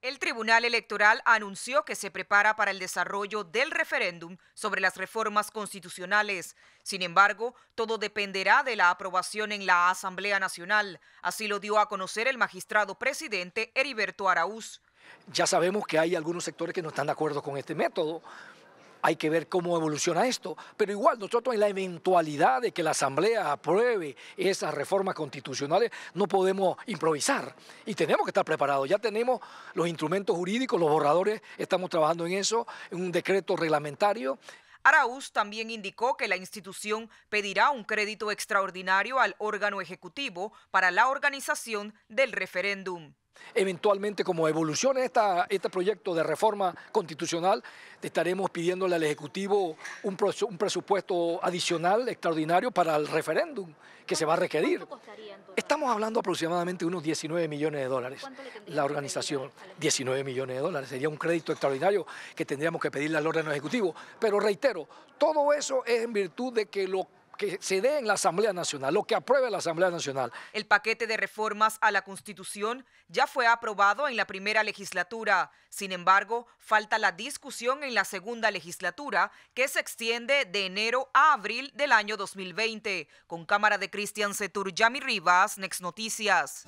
El Tribunal Electoral anunció que se prepara para el desarrollo del referéndum sobre las reformas constitucionales. Sin embargo, todo dependerá de la aprobación en la Asamblea Nacional. Así lo dio a conocer el magistrado presidente Heriberto Araúz. Ya sabemos que hay algunos sectores que no están de acuerdo con este método, hay que ver cómo evoluciona esto, pero igual nosotros en la eventualidad de que la Asamblea apruebe esas reformas constitucionales, no podemos improvisar y tenemos que estar preparados. Ya tenemos los instrumentos jurídicos, los borradores, estamos trabajando en eso, en un decreto reglamentario. Araúz también indicó que la institución pedirá un crédito extraordinario al órgano ejecutivo para la organización del referéndum. Eventualmente, como evolucione este proyecto de reforma constitucional, estaremos pidiéndole al Ejecutivo un, presupuesto adicional, extraordinario, para el referéndum que se va a requerir. Estamos hablando aproximadamente de unos 19 millones de dólares. La organización, 19 millones de dólares, sería un crédito extraordinario que tendríamos que pedirle al órgano ejecutivo. Pero reitero, todo eso es en virtud de que lo que se dé en la Asamblea Nacional, lo que apruebe la Asamblea Nacional. El paquete de reformas a la Constitución ya fue aprobado en la primera legislatura. Sin embargo, falta la discusión en la segunda legislatura, que se extiende de enero a abril del año 2020. Con cámara de Cristian Setur, Yami Rivas, Next Noticias.